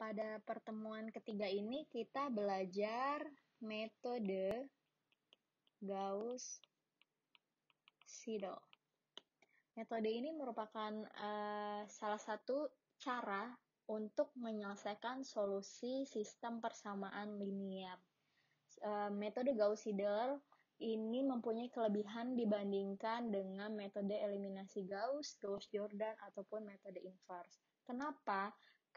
Pada pertemuan ketiga ini kita belajar metode Gauss-Seidel. Metode ini merupakan uh, salah satu cara untuk menyelesaikan solusi sistem persamaan linier. Uh, metode Gauss-Seidel ini mempunyai kelebihan dibandingkan dengan metode eliminasi Gauss, Gauss-Jordan, ataupun metode inverse. Kenapa?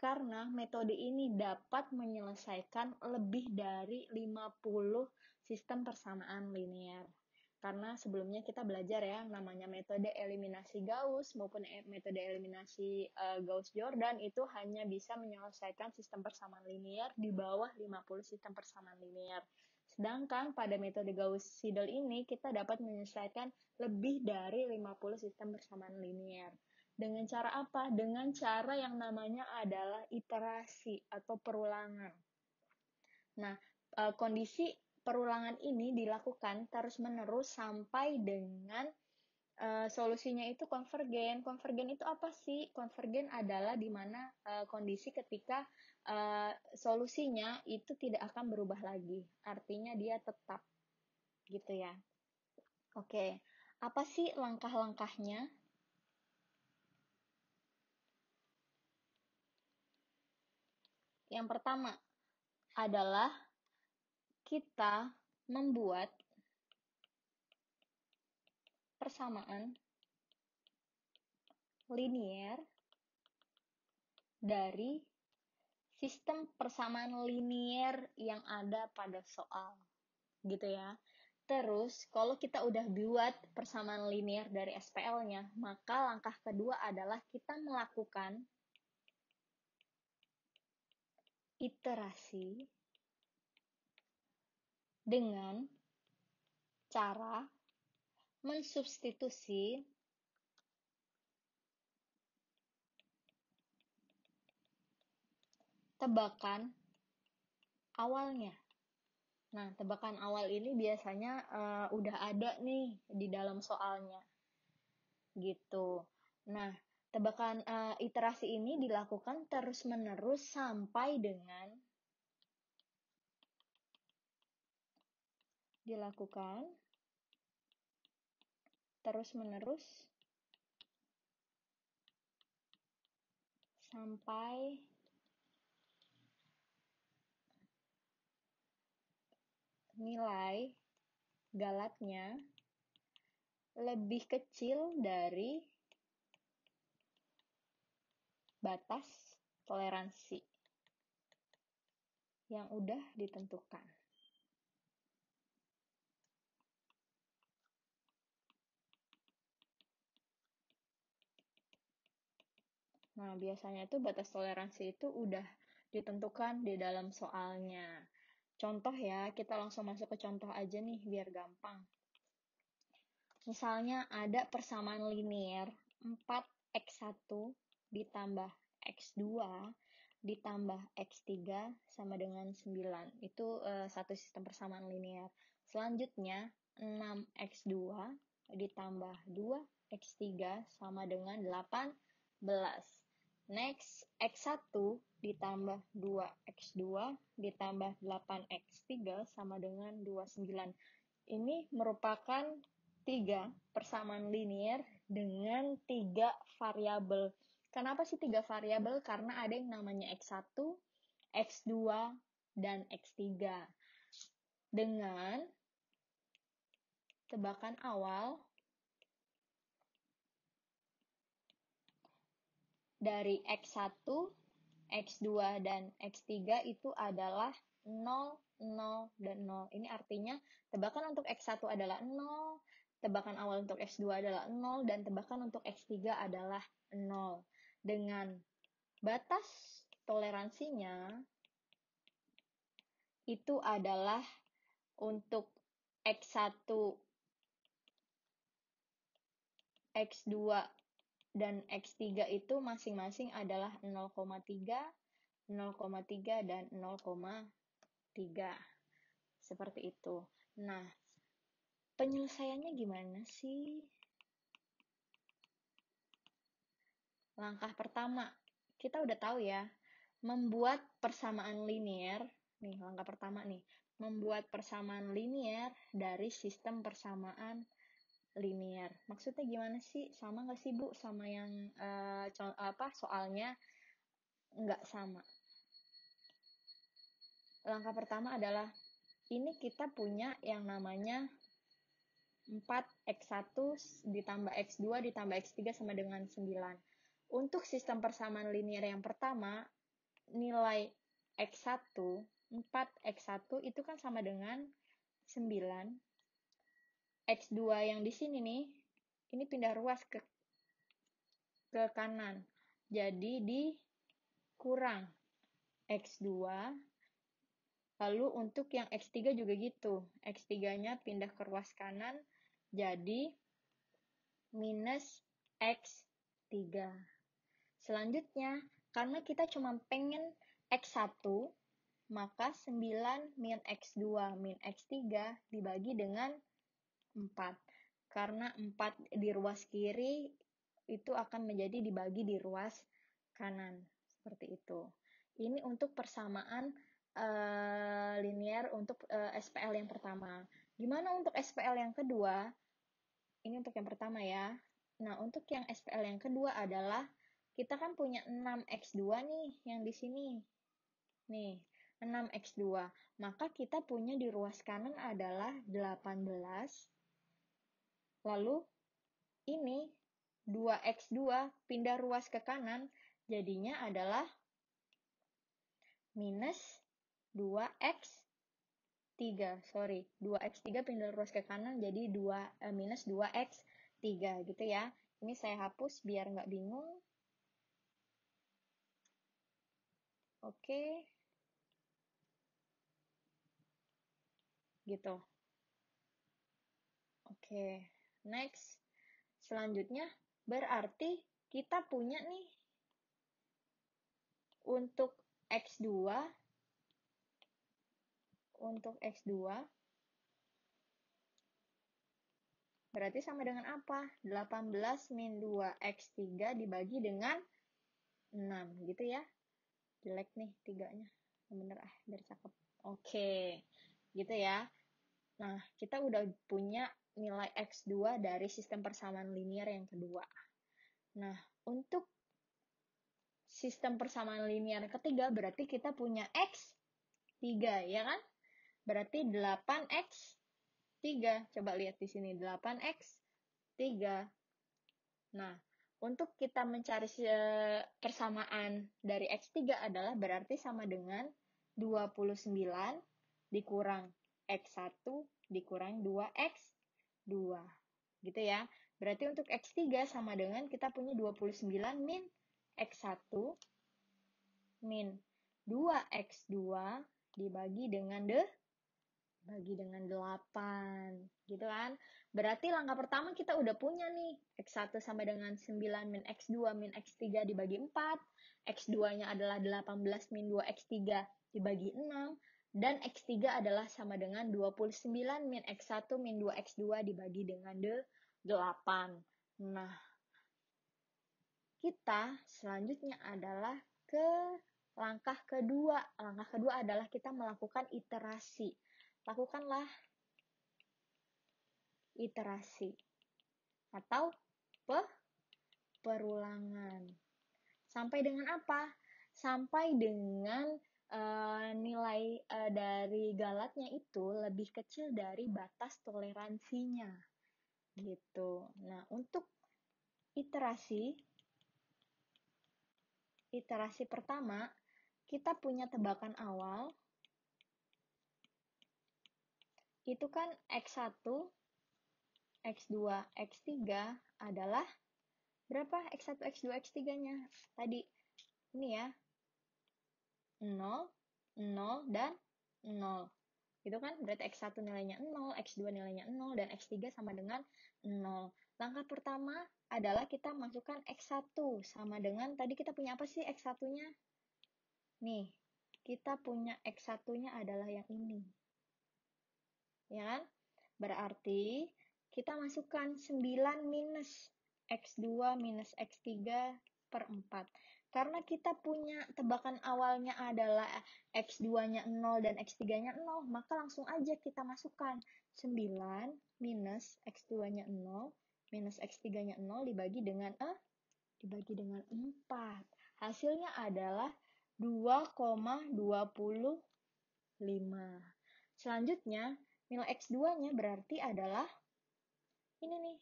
karena metode ini dapat menyelesaikan lebih dari 50 sistem persamaan linear. Karena sebelumnya kita belajar ya namanya metode eliminasi Gauss maupun eh, metode eliminasi uh, Gauss-Jordan itu hanya bisa menyelesaikan sistem persamaan linear di bawah 50 sistem persamaan linear. Sedangkan pada metode Gauss-Seidel ini kita dapat menyelesaikan lebih dari 50 sistem persamaan linear. Dengan cara apa? Dengan cara yang namanya adalah iterasi atau perulangan. Nah, e, kondisi perulangan ini dilakukan terus-menerus sampai dengan e, solusinya itu konvergen. Konvergen itu apa sih? Konvergen adalah di mana e, kondisi ketika solusinya itu tidak akan berubah lagi. Artinya dia tetap gitu ya. Oke. Apa sih langkah-langkahnya? Yang pertama adalah kita membuat persamaan linier dari sistem persamaan linier yang ada pada soal. Gitu ya. Terus, kalau kita udah buat persamaan linier dari SPL-nya, maka langkah kedua adalah kita melakukan iterasi dengan cara mensubstitusi tebakan awalnya. Nah, tebakan awal ini biasanya uh, udah ada nih di dalam soalnya. Gitu. Nah, Tebakan uh, iterasi ini dilakukan terus-menerus sampai dengan dilakukan terus-menerus sampai nilai galatnya lebih kecil dari batas toleransi yang udah ditentukan. Nah, biasanya itu batas toleransi itu udah ditentukan di dalam soalnya. Contoh ya, kita langsung masuk ke contoh aja nih biar gampang. Misalnya ada persamaan linier 4x1 ditambah X2 ditambah X3 sama dengan 9. Itu uh, satu sistem persamaan linear. Selanjutnya 6X2 ditambah 2X3 sama dengan 18. Next, X1 ditambah 2X2 ditambah 8X3 sama dengan 29. Ini merupakan tiga persamaan linear dengan tiga variabel Kenapa sih tiga variabel? Karena ada yang namanya X1, X2, dan X3. Dengan tebakan awal dari X1, X2, dan X3 itu adalah 0, 0, dan 0. Ini artinya tebakan untuk X1 adalah 0, tebakan awal untuk X2 adalah 0, dan tebakan untuk X3 adalah 0 dengan batas toleransinya itu adalah untuk X1, X2, dan X3 itu masing-masing adalah 0,3, 0,3, dan 0,3. Seperti itu. Nah, penyelesaiannya gimana sih? Langkah pertama, kita udah tahu ya, membuat persamaan linier. Nih, langkah pertama nih, membuat persamaan linier dari sistem persamaan linier. Maksudnya gimana sih? Sama nggak sih, Bu, sama yang uh, apa soalnya nggak sama? Langkah pertama adalah ini kita punya yang namanya 4 X1 ditambah X2 ditambah X3 sama dengan 9. Untuk sistem persamaan linier yang pertama, nilai X1, 4X1 itu kan sama dengan 9. X2 yang di sini nih, ini pindah ruas ke, ke kanan. Jadi dikurang X2. Lalu untuk yang X3 juga gitu. X3-nya pindah ke ruas kanan, jadi minus X3. Selanjutnya, karena kita cuma pengen X1, maka 9 min X2 min X3 dibagi dengan 4. Karena 4 di ruas kiri itu akan menjadi dibagi di ruas kanan. Seperti itu. Ini untuk persamaan uh, eh, linear untuk uh, eh, SPL yang pertama. Gimana untuk SPL yang kedua? Ini untuk yang pertama ya. Nah, untuk yang SPL yang kedua adalah kita kan punya 6x2 nih yang di sini. Nih, 6x2. Maka kita punya di ruas kanan adalah 18. Lalu ini 2x2 pindah ruas ke kanan jadinya adalah minus 2x 3, sorry, 2x3 pindah ruas ke kanan jadi 2, eh, minus 2x3 gitu ya. Ini saya hapus biar nggak bingung. Oke. Gitu. Oke, next. Selanjutnya, berarti kita punya nih untuk X2 untuk X2 berarti sama dengan apa? 18 min 2 X3 dibagi dengan 6 gitu ya jelek nih tiganya yang bener ah biar cakep oke okay. gitu ya nah kita udah punya nilai X2 dari sistem persamaan linear yang kedua nah untuk sistem persamaan linear ketiga berarti kita punya X3 ya kan berarti 8X 3 coba lihat di sini 8X 3 nah untuk kita mencari persamaan dari X3 adalah berarti sama dengan 29 dikurang X1 dikurang 2X2. Gitu ya. Berarti untuk X3 sama dengan kita punya 29 min X1 min 2X2 dibagi dengan de bagi dengan 8 gitu kan Berarti langkah pertama kita udah punya nih, X1 sama dengan 9 min X2 min X3 dibagi 4, X2-nya adalah 18 min 2 X3 dibagi 6, dan X3 adalah sama dengan 29 min X1 min 2 X2 dibagi dengan 8. Nah, kita selanjutnya adalah ke langkah kedua. Langkah kedua adalah kita melakukan iterasi. Lakukanlah iterasi atau pe perulangan. Sampai dengan apa? Sampai dengan uh, nilai uh, dari galatnya itu lebih kecil dari batas toleransinya. Gitu. Nah, untuk iterasi iterasi pertama kita punya tebakan awal itu kan X1 X2, X3 adalah berapa X1, X2, X3-nya? Tadi, ini ya, 0, 0, dan 0. Gitu kan? Berarti X1 nilainya 0, X2 nilainya 0, dan X3 sama dengan 0. Langkah pertama adalah kita masukkan X1 sama dengan, tadi kita punya apa sih X1-nya? Nih, kita punya X1-nya adalah yang ini. Ya kan? Berarti kita masukkan 9 minus X2 minus X3 per 4. Karena kita punya tebakan awalnya adalah X2-nya 0 dan X3-nya 0, maka langsung aja kita masukkan 9 minus X2-nya 0 minus X3-nya 0 dibagi dengan E, dibagi dengan 4. Hasilnya adalah 2,25. Selanjutnya, nilai X2-nya berarti adalah ini nih,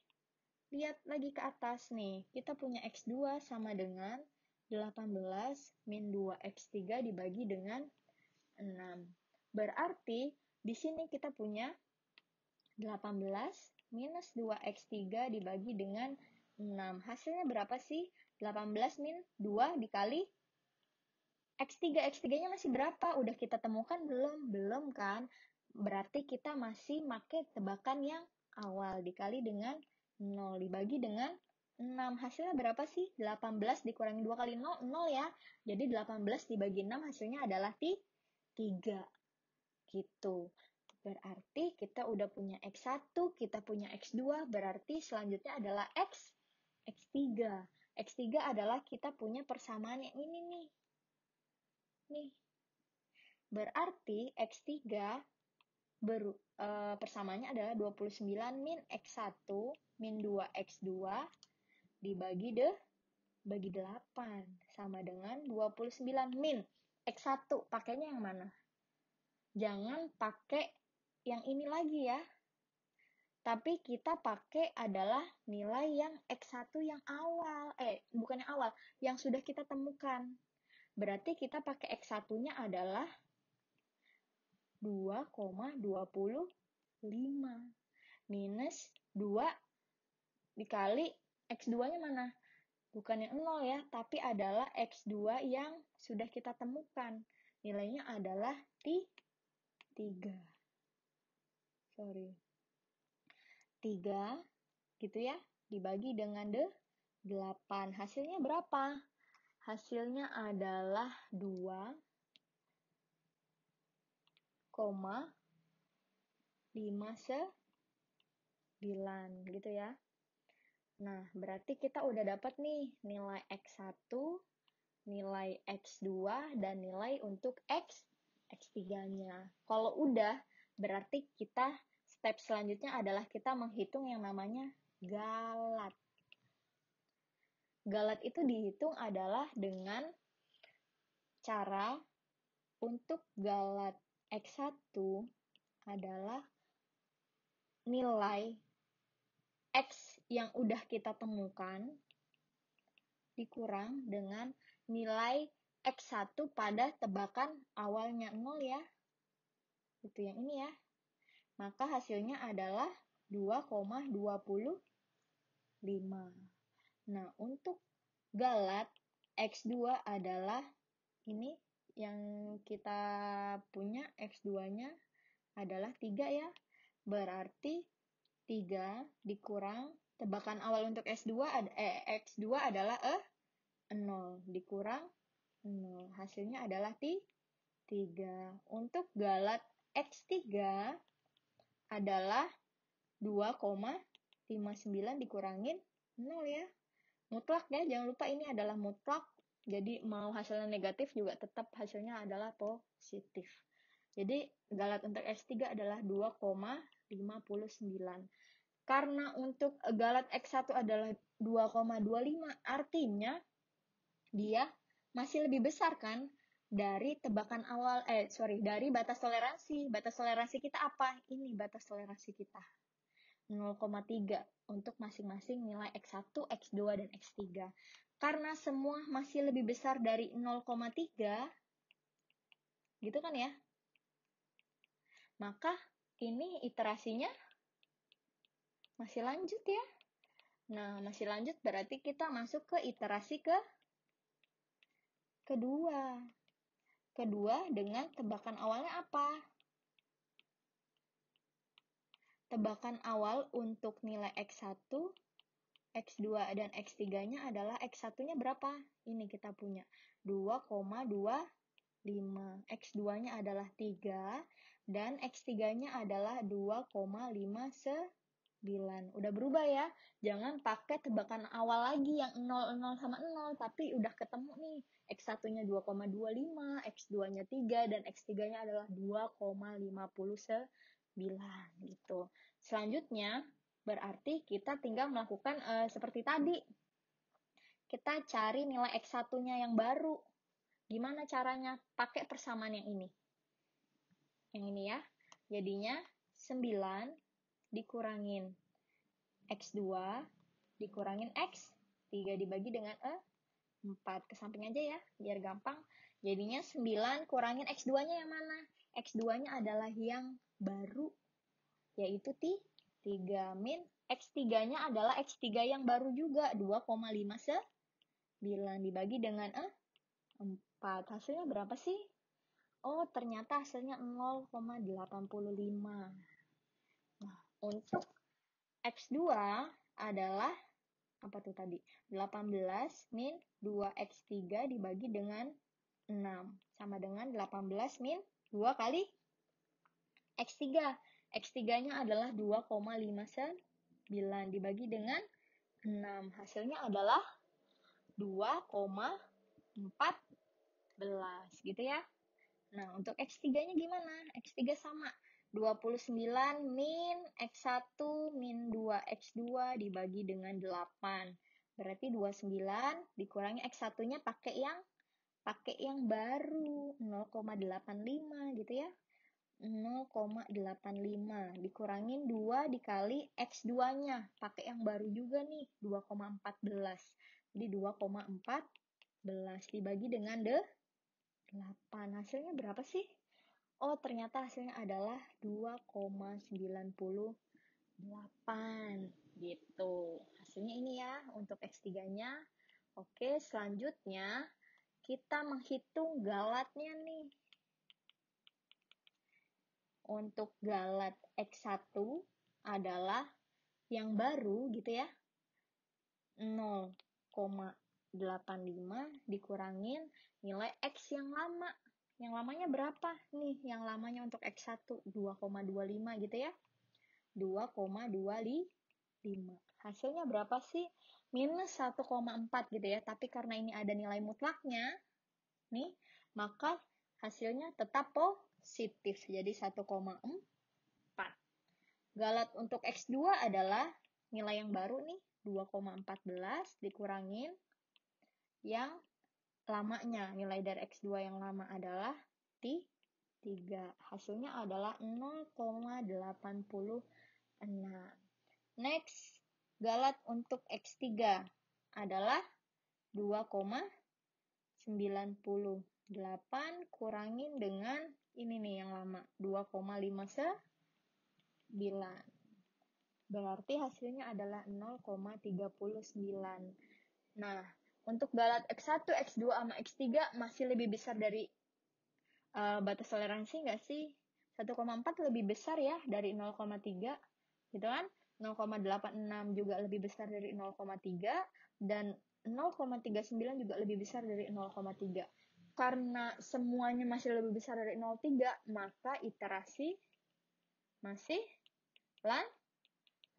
lihat lagi ke atas nih, kita punya X2 sama dengan 18 min 2X3 dibagi dengan 6. Berarti di sini kita punya 18 minus 2X3 dibagi dengan 6. Hasilnya berapa sih? 18 min 2 dikali X3. X3-nya masih berapa? Udah kita temukan belum? Belum kan? Berarti kita masih pakai tebakan yang awal dikali dengan 0 dibagi dengan 6. Hasilnya berapa sih? 18 dikurangi 2 kali 0, 0 ya. Jadi 18 dibagi 6 hasilnya adalah 3. Gitu. Berarti kita udah punya X1, kita punya X2, berarti selanjutnya adalah X, X3. X3 adalah kita punya persamaan yang ini nih. Nih. Berarti X3 ber, uh, persamanya adalah 29 min X1 min 2 X2 dibagi de bagi 8 sama dengan 29 min X1 pakainya yang mana? Jangan pakai yang ini lagi ya. Tapi kita pakai adalah nilai yang X1 yang awal. Eh, bukan yang awal, yang sudah kita temukan. Berarti kita pakai X1-nya adalah 2,25 minus 2 dikali X2-nya mana? Bukan yang 0 ya, tapi adalah X2 yang sudah kita temukan. Nilainya adalah 3. Sorry. 3 gitu ya, dibagi dengan de 8. Hasilnya berapa? Hasilnya adalah 2 koma di masa gitu ya. Nah, berarti kita udah dapat nih nilai X1, nilai X2, dan nilai untuk X, X3-nya. Kalau udah, berarti kita step selanjutnya adalah kita menghitung yang namanya galat. Galat itu dihitung adalah dengan cara untuk galat X1 adalah nilai X yang udah kita temukan dikurang dengan nilai X1 pada tebakan awalnya 0 ya. Itu yang ini ya. Maka hasilnya adalah 2,25. Nah, untuk galat X2 adalah ini yang kita punya X2-nya adalah 3 ya. Berarti 3 dikurang tebakan awal untuk S2 ada eh, X2 adalah eh 0 dikurang 0. Hasilnya adalah 3. Untuk galat X3 adalah 2,59 dikurangin 0 ya. Mutlak ya, jangan lupa ini adalah mutlak jadi mau hasilnya negatif juga tetap hasilnya adalah positif. Jadi galat untuk S3 adalah 2,59. Karena untuk galat X1 adalah 2,25 artinya dia masih lebih besar kan dari tebakan awal eh sorry dari batas toleransi batas toleransi kita apa ini batas toleransi kita 0,3 untuk masing-masing nilai x1 x2 dan x3 karena semua masih lebih besar dari 0,3, gitu kan ya? Maka ini iterasinya masih lanjut ya. Nah, masih lanjut berarti kita masuk ke iterasi ke kedua. Kedua dengan tebakan awalnya apa? Tebakan awal untuk nilai X1 X2 dan X3-nya adalah X1-nya berapa? Ini kita punya 2,25. X2-nya adalah 3 dan X3-nya adalah 2,59. Udah berubah ya. Jangan pakai tebakan awal lagi yang 0 0 sama 0 tapi udah ketemu nih X1-nya 2,25, X2-nya 3 dan X3-nya adalah 2,59 gitu. Selanjutnya Berarti kita tinggal melakukan e, seperti tadi. Kita cari nilai X1-nya yang baru. Gimana caranya? Pakai persamaan yang ini. Yang ini ya. Jadinya 9 dikurangin X2 dikurangin X. 3 dibagi dengan E. Eh, 4 ke samping aja ya, biar gampang. Jadinya 9 kurangin X2-nya yang mana? X2-nya adalah yang baru, yaitu 3. 3 min X3-nya adalah X3 yang baru juga, 2,5 se. bilang dibagi dengan eh, 4. Hasilnya berapa sih? Oh, ternyata hasilnya 0,85. Nah, untuk X2 adalah apa tuh tadi? 18 min 2x3 dibagi dengan 6. Sama dengan 18 min 2 kali x3. X3-nya adalah 2,59 dibagi dengan 6. Hasilnya adalah 2,14 gitu ya. Nah, untuk X3-nya gimana? X3 sama 29 min X1 min 2 X2 dibagi dengan 8. Berarti 29 dikurangi X1-nya pakai yang pakai yang baru 0,85 gitu ya. 0,85 dikurangin 2 dikali X2-nya pakai yang baru juga nih 2,14 jadi 2,14 dibagi dengan de 8 hasilnya berapa sih? Oh ternyata hasilnya adalah 2,98 gitu hasilnya ini ya untuk X3-nya oke selanjutnya kita menghitung galatnya nih untuk Galat X1 adalah yang baru gitu ya 0,85 dikurangin nilai X yang lama yang lamanya berapa nih yang lamanya untuk X1 2,25 gitu ya 2,25 hasilnya berapa sih minus 1,4 gitu ya tapi karena ini ada nilai mutlaknya nih maka hasilnya tetap po positif. Jadi 1,4. Galat untuk X2 adalah nilai yang baru nih. 2,14 dikurangin yang lamanya. Nilai dari X2 yang lama adalah 3. Hasilnya adalah 0,86. Next, galat untuk X3 adalah 2,98 kurangin dengan ini nih yang lama 2,5 sebulan berarti hasilnya adalah 0,39 nah untuk balat X1, X2, sama X3 masih lebih besar dari uh, batas toleransi nggak sih? 1,4 lebih besar ya dari 0,3 gitu kan? 0,86 juga lebih besar dari 0,3 dan 0,39 juga lebih besar dari 0,3 karena semuanya masih lebih besar dari 03, maka iterasi masih lan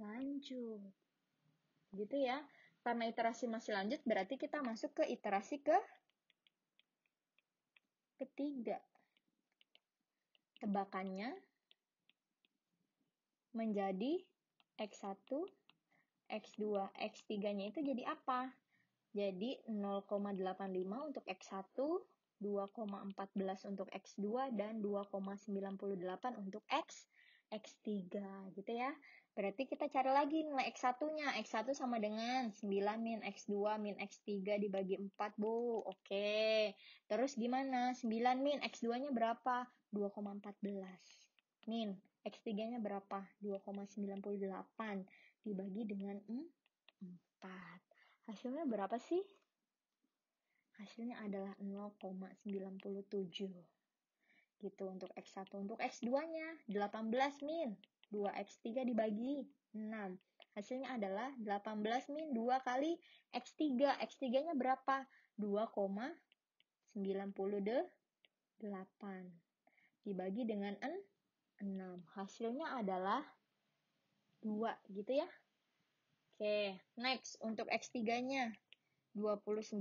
lanjut. Gitu ya. Karena iterasi masih lanjut, berarti kita masuk ke iterasi ke ketiga. Tebakannya menjadi X1, X2, X3-nya itu jadi apa? Jadi 0,85 untuk X1, 2,14 untuk X2 dan 2,98 untuk X X3 gitu ya. Berarti kita cari lagi nilai X1-nya. X1 sama dengan 9 min X2 min X3 dibagi 4, Bu. Oke. Terus gimana? 9 min X2-nya berapa? 2,14. Min X3-nya berapa? 2,98 dibagi dengan 4. Hasilnya berapa sih? hasilnya adalah 0,97 gitu untuk X1. Untuk X2-nya 18 min 2X3 dibagi 6. Hasilnya adalah 18 min 2 kali X3. X3-nya berapa? 2,98 dibagi dengan 6. Hasilnya adalah 2 gitu ya. Oke, next untuk X3-nya 29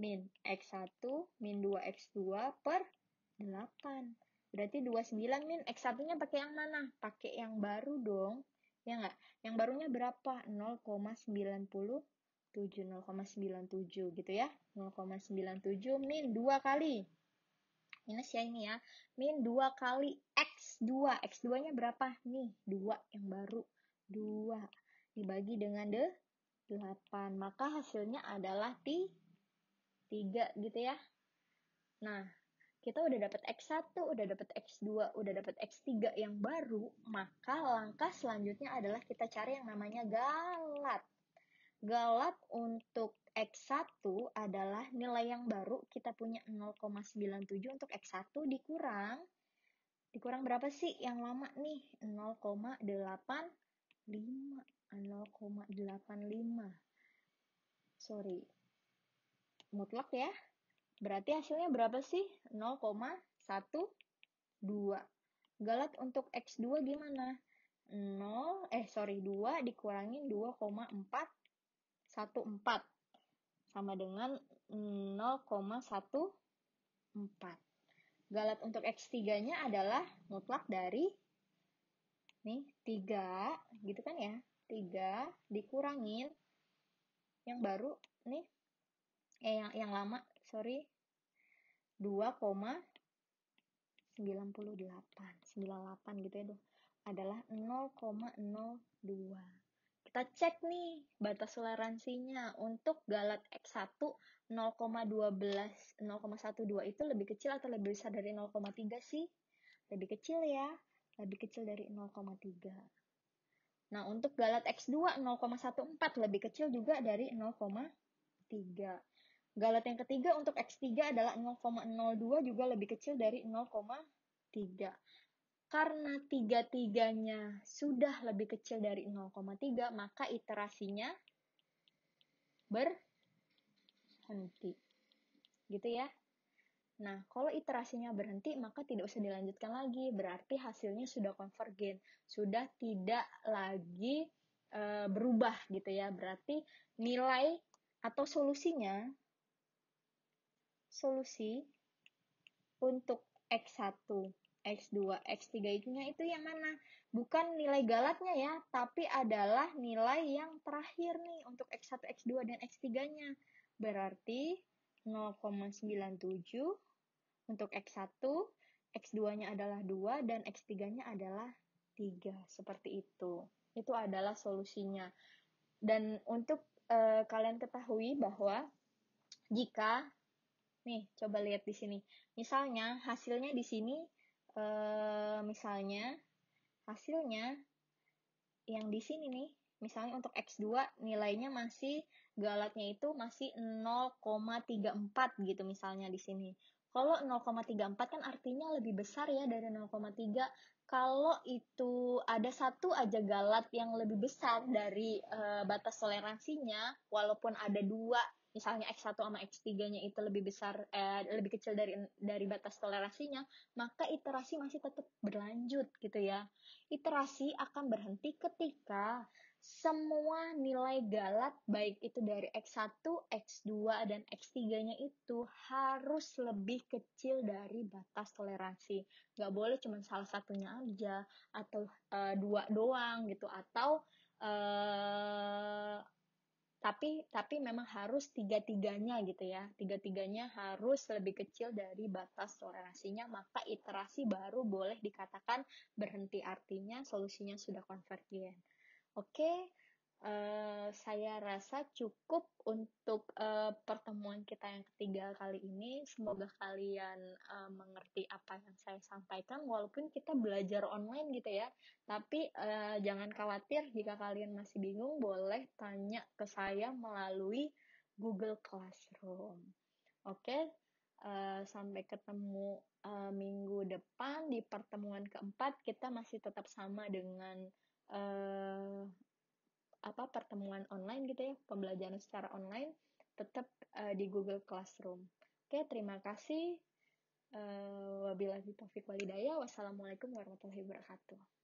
min X1 min 2X2 per 8. Berarti 29 min X1-nya pakai yang mana? Pakai yang baru dong. Ya nggak? Yang barunya berapa? 0,97. 0,97 gitu ya. 0,97 min 2 kali. Minus ya ini ya. Min 2 kali X2. X2-nya berapa? Nih, 2 yang baru. 2 dibagi dengan de 8. Maka hasilnya adalah 3. 3 gitu ya. Nah, kita udah dapat X1, udah dapat X2, udah dapat X3 yang baru, maka langkah selanjutnya adalah kita cari yang namanya galat. Galat untuk X1 adalah nilai yang baru, kita punya 0,97 untuk X1 dikurang. Dikurang berapa sih yang lama nih? 0,85. 0,85. Sorry, mutlak ya. Berarti hasilnya berapa sih? 0,12. Galat untuk X2 gimana? 0, eh sorry, 2 dikurangin 2,414. Sama dengan 0,14. Galat untuk X3-nya adalah mutlak dari nih 3, gitu kan ya. 3 dikurangin yang baru nih eh yang yang lama sorry 2,98 98 gitu ya dong adalah 0,02 kita cek nih batas toleransinya untuk galat X1 0,12 0,12 itu lebih kecil atau lebih besar dari 0,3 sih lebih kecil ya lebih kecil dari 0,3 nah untuk galat X2 0,14 lebih kecil juga dari 0,3 Galat yang ketiga untuk X3 adalah 0,02 juga lebih kecil dari 0,3. Karena tiga-tiganya sudah lebih kecil dari 0,3, maka iterasinya berhenti. Gitu ya. Nah, kalau iterasinya berhenti, maka tidak usah dilanjutkan lagi. Berarti hasilnya sudah konvergen, sudah tidak lagi e, berubah gitu ya. Berarti nilai atau solusinya solusi untuk X1, X2, 3 itunya itu yang mana? Bukan nilai galatnya ya, tapi adalah nilai yang terakhir nih untuk X1, X2, dan X3-nya. Berarti 0,97 untuk X1, X2-nya adalah 2, dan X3-nya adalah 3. Seperti itu. Itu adalah solusinya. Dan untuk e, kalian ketahui bahwa jika Nih, coba lihat di sini. Misalnya hasilnya di sini eh, misalnya hasilnya yang di sini nih, misalnya untuk X2 nilainya masih galatnya itu masih 0,34 gitu misalnya di sini. Kalau 0,34 kan artinya lebih besar ya dari 0,3. Kalau itu ada satu aja galat yang lebih besar dari e, batas toleransinya, walaupun ada dua misalnya X1 sama X3-nya itu lebih besar eh, lebih kecil dari dari batas toleransinya, maka iterasi masih tetap berlanjut gitu ya. Iterasi akan berhenti ketika semua nilai galat baik itu dari X1, X2 dan X3-nya itu harus lebih kecil dari batas toleransi. Nggak boleh cuma salah satunya aja atau uh, dua doang gitu atau eh, tapi tapi memang harus tiga-tiganya gitu ya tiga-tiganya harus lebih kecil dari batas toleransinya maka iterasi baru boleh dikatakan berhenti artinya solusinya sudah konvergen oke Eh, saya rasa cukup untuk uh, pertemuan kita yang ketiga kali ini. Semoga kalian uh, mengerti apa yang saya sampaikan, walaupun kita belajar online gitu ya. Tapi uh, jangan khawatir jika kalian masih bingung, boleh tanya ke saya melalui Google Classroom. Oke, okay? uh, sampai ketemu uh, minggu depan di pertemuan keempat. Kita masih tetap sama dengan apa pertemuan online gitu ya, pembelajaran secara online tetap uh, eh, di Google Classroom. Oke, terima kasih. Uh, wabillahi taufiq walidaya. Wassalamualaikum warahmatullahi wabarakatuh.